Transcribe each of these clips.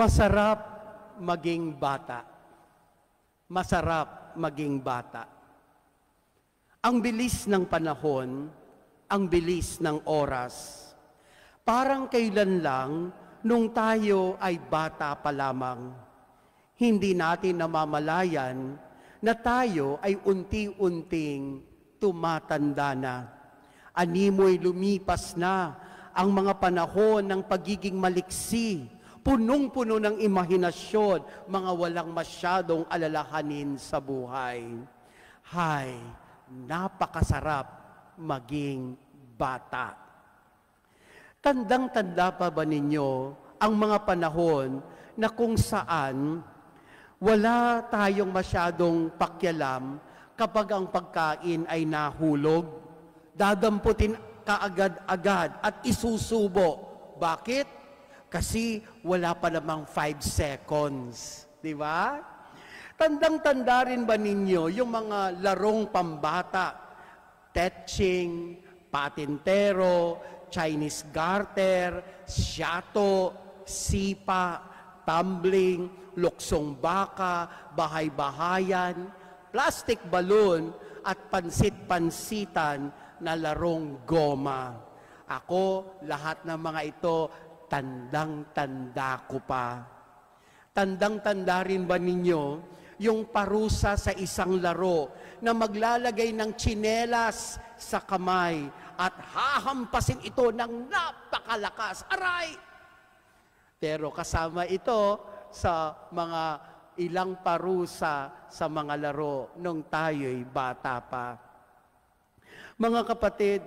Masarap maging bata. Masarap maging bata. Ang bilis ng panahon, ang bilis ng oras. Parang kailan lang nung tayo ay bata pa lamang. Hindi natin namamalayan na tayo ay unti-unting tumatanda na. Animoy lumipas na ang mga panahon ng pagiging maliksi, punong-puno ng imahinasyon, mga walang masyadong alalahanin sa buhay. Hay, napakasarap maging bata. Tandang-tanda pa ba ninyo ang mga panahon na kung saan wala tayong masyadong pakialam kapag ang pagkain ay nahulog, dadamputin kaagad-agad at isusubo. Bakit? Kasi wala pa namang 5 seconds. Di ba? Tandang-tanda rin ba ninyo yung mga larong pambata? Tetching, patintero, Chinese garter, siyato, sipa, tumbling, luksong baka, bahay-bahayan, plastic balloon, at pansit-pansitan na larong goma. Ako, lahat ng mga ito, tandang-tanda ko pa. Tandang-tanda rin ba ninyo yung parusa sa isang laro na maglalagay ng tsinelas sa kamay at hahampasin ito ng napakalakas. Aray! Pero kasama ito sa mga ilang parusa sa mga laro nung tayo'y bata pa. Mga kapatid,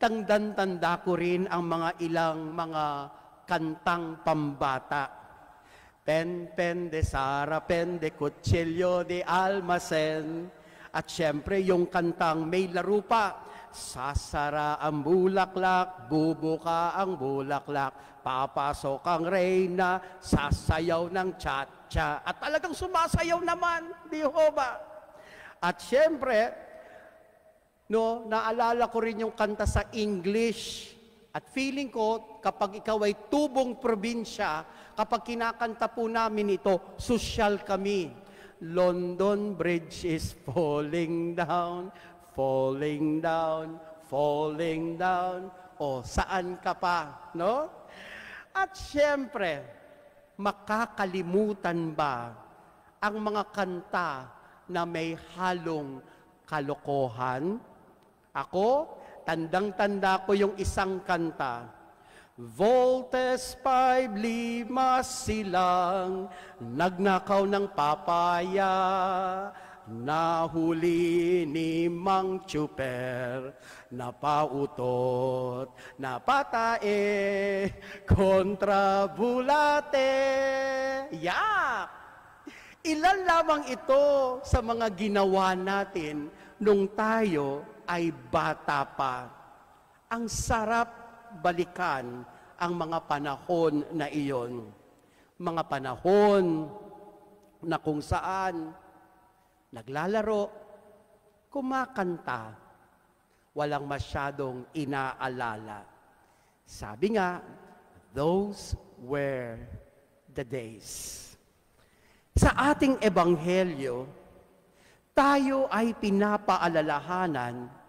tandang-tanda ko rin ang mga ilang mga kantang pambata. Pen, pen de Sara, pen de Cuchillo de Almacen. At syempre yung kantang may laro pa. Sasara ang bulaklak, bubuka ang bulaklak, papasok ang reyna, sasayaw ng cha-cha. At talagang sumasayaw naman, di ho ba? At syempre, No, naalala ko rin yung kanta sa English. At feeling ko, kapag ikaw ay tubong probinsya, kapag kinakanta po namin ito, social kami. London Bridge is falling down, falling down, falling down. O, saan ka pa? No? At siyempre, makakalimutan ba ang mga kanta na may halong kalokohan? Ako, tandang-tanda ko yung isang kanta. Voltes five lima silang nagnakaw ng papaya Nahuli ni Mang Chuper Napautot, napatae Kontra bulate Yak! Ilan lamang ito sa mga ginawa natin nung tayo ay bata pa. Ang sarap balikan ang mga panahon na iyon. Mga panahon na kung saan naglalaro, kumakanta, walang masyadong inaalala. Sabi nga, those were the days. Sa ating ebanghelyo, tayo ay pinapaalalahanan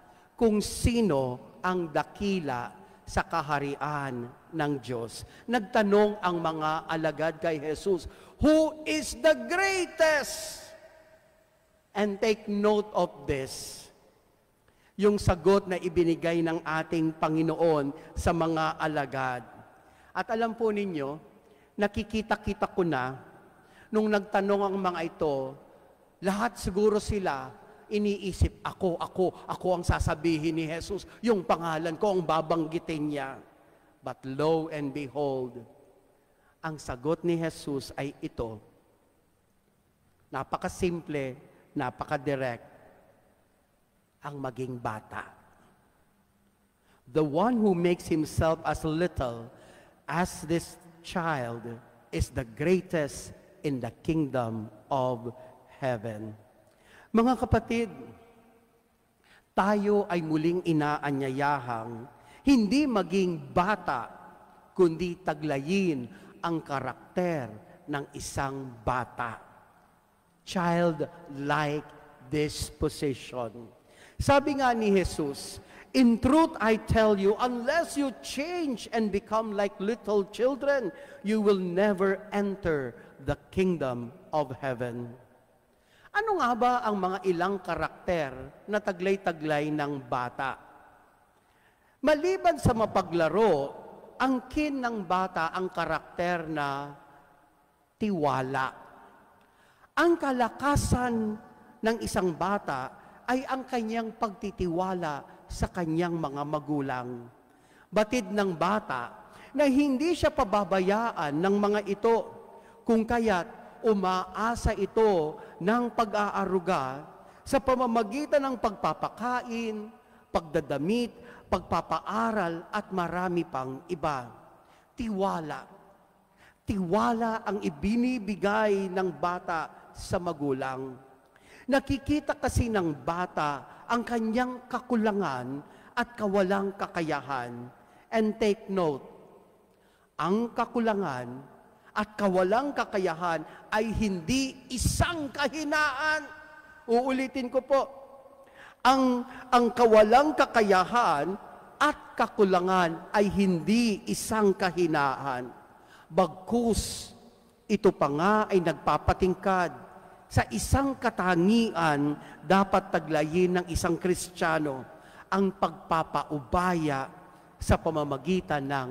kung sino ang dakila sa kaharian ng Diyos. Nagtanong ang mga alagad kay Jesus, Who is the greatest? And take note of this. Yung sagot na ibinigay ng ating Panginoon sa mga alagad. At alam po ninyo, nakikita-kita ko na, nung nagtanong ang mga ito, lahat siguro sila iniisip, ako, ako, ako ang sasabihin ni Jesus. Yung pangalan ko ang babanggitin niya. But lo and behold, ang sagot ni Jesus ay ito. Napakasimple, napakadirect. Ang maging bata. The one who makes himself as little as this child is the greatest in the kingdom of heaven. Mga kapatid, tayo ay muling inaanyayahang hindi maging bata, kundi taglayin ang karakter ng isang bata. Childlike disposition. Sabi nga ni Jesus, In truth, I tell you, unless you change and become like little children, you will never enter the kingdom of heaven. Ano nga ba ang mga ilang karakter na taglay-taglay ng bata? Maliban sa mapaglaro, ang angkin ng bata ang karakter na tiwala. Ang kalakasan ng isang bata ay ang kanyang pagtitiwala sa kanyang mga magulang. Batid ng bata na hindi siya pababayaan ng mga ito kung kaya't umaasa ito ng pag-aaruga sa pamamagitan ng pagpapakain, pagdadamit, pagpapaaral at marami pang iba. Tiwala. Tiwala ang ibinibigay ng bata sa magulang. Nakikita kasi ng bata ang kanyang kakulangan at kawalang kakayahan. And take note, ang kakulangan at kawalang kakayahan ay hindi isang kahinaan. Uulitin ko po, ang, ang kawalang kakayahan at kakulangan ay hindi isang kahinaan. Bagkus, ito pa nga ay nagpapatingkad sa isang katangian dapat taglayin ng isang Kristiyano ang pagpapaubaya sa pamamagitan ng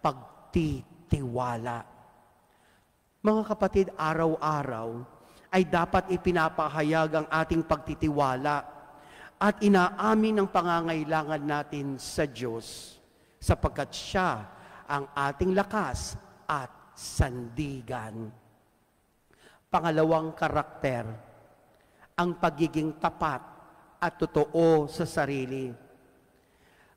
pagtitiwala. Mga kapatid, araw-araw ay dapat ipinapahayag ang ating pagtitiwala at inaamin ang pangangailangan natin sa Diyos sapagkat Siya ang ating lakas at sandigan. Pangalawang karakter, ang pagiging tapat at totoo sa sarili.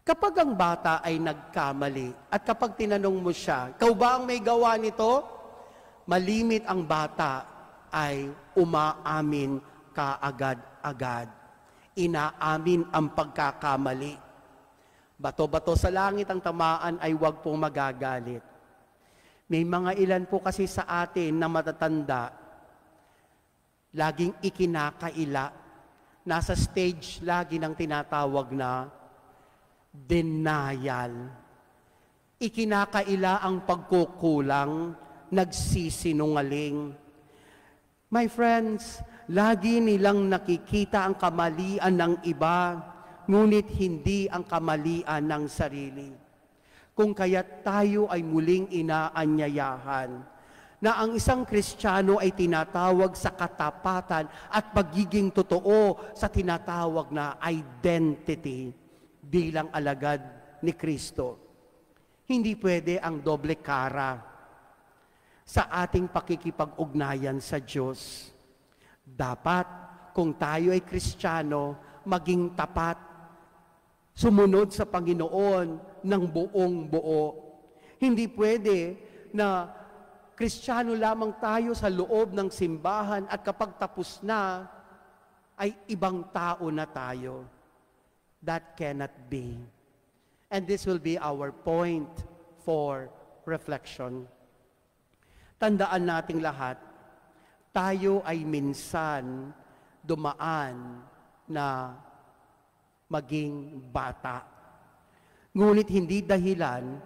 Kapag ang bata ay nagkamali at kapag tinanong mo siya, kau ba ang may gawa nito? malimit ang bata ay umaamin kaagad-agad. Inaamin ang pagkakamali. Bato-bato sa langit ang tamaan ay huwag pong magagalit. May mga ilan po kasi sa atin na matatanda, laging ikinakaila, nasa stage lagi ng tinatawag na denial. Ikinakaila ang pagkukulang, nagsisinungaling. My friends, lagi nilang nakikita ang kamalian ng iba, ngunit hindi ang kamalian ng sarili. Kung kaya tayo ay muling inaanyayahan na ang isang Kristiyano ay tinatawag sa katapatan at pagiging totoo sa tinatawag na identity bilang alagad ni Kristo. Hindi pwede ang doble kara sa ating pakikipag-ugnayan sa Diyos. Dapat, kung tayo ay Kristiyano, maging tapat, sumunod sa Panginoon ng buong buo. Hindi pwede na Kristiyano lamang tayo sa loob ng simbahan at kapag tapos na, ay ibang tao na tayo. That cannot be. And this will be our point for reflection. Tandaan nating lahat, tayo ay minsan dumaan na maging bata. Ngunit hindi dahilan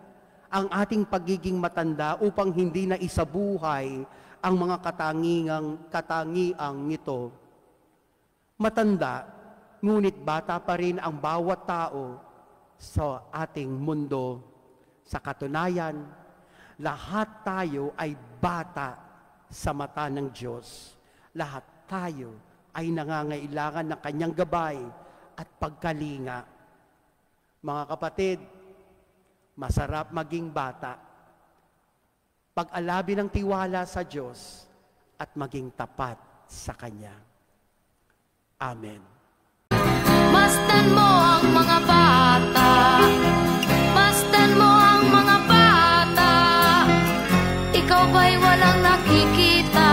ang ating pagiging matanda upang hindi na isabuhay ang mga katangiang, katangiang nito. Matanda, ngunit bata pa rin ang bawat tao sa ating mundo. Sa katunayan, lahat tayo ay bata sa mata ng Diyos. Lahat tayo ay nangangailangan ng kanyang gabay at pagkalinga. Mga kapatid, masarap maging bata. Pag-alabi ng tiwala sa Diyos at maging tapat sa Kanya. Amen. Mastan mo ang mga bata. iki kita